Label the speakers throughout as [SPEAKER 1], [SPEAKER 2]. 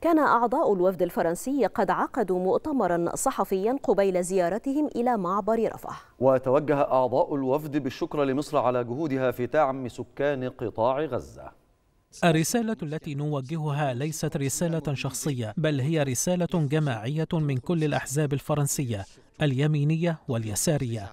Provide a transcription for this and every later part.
[SPEAKER 1] كان أعضاء الوفد الفرنسي قد عقدوا مؤتمرا صحفيا قبيل زيارتهم إلى معبر رفح وتوجه أعضاء الوفد بالشكر لمصر على جهودها في
[SPEAKER 2] دعم سكان قطاع غزة الرسالة التي نوجهها ليست رسالة شخصية بل هي رسالة جماعية من كل الأحزاب الفرنسية اليمينية واليسارية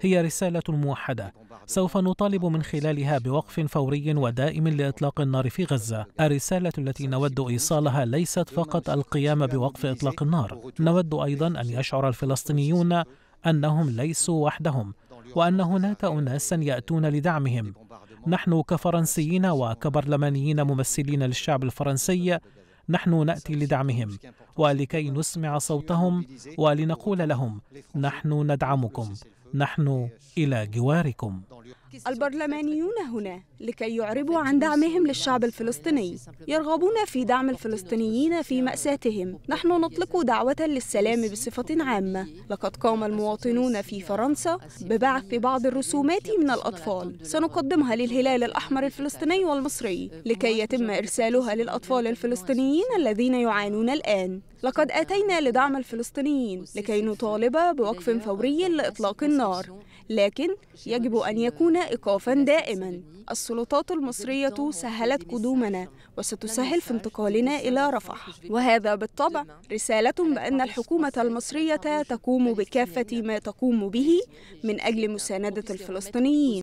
[SPEAKER 2] هي رسالة موحدة سوف نطالب من خلالها بوقف فوري ودائم لإطلاق النار في غزة الرسالة التي نود إيصالها ليست فقط القيام بوقف إطلاق النار نود أيضا أن يشعر الفلسطينيون أنهم ليسوا وحدهم وأن هناك أناسا يأتون لدعمهم نحن كفرنسيين وكبرلمانيين ممثلين للشعب الفرنسي نحن ناتي لدعمهم ولكي نسمع صوتهم ولنقول لهم نحن ندعمكم نحن إلى جواركم
[SPEAKER 1] البرلمانيون هنا لكي يعربوا عن دعمهم للشعب الفلسطيني يرغبون في دعم الفلسطينيين في مأساتهم نحن نطلق دعوة للسلام بصفة عامة لقد قام المواطنون في فرنسا ببعث بعض الرسومات من الأطفال سنقدمها للهلال الأحمر الفلسطيني والمصري لكي يتم إرسالها للأطفال الفلسطينيين الذين يعانون الآن لقد أتينا لدعم الفلسطينيين لكي نطالب بوقف فوري لإطلاق النار النار لكن يجب أن يكون إيقافا دائما السلطات المصرية سهلت قدومنا وستسهل في انتقالنا إلى رفح وهذا بالطبع رسالة بأن الحكومة المصرية تقوم بكافة ما تقوم به من أجل مساندة الفلسطينيين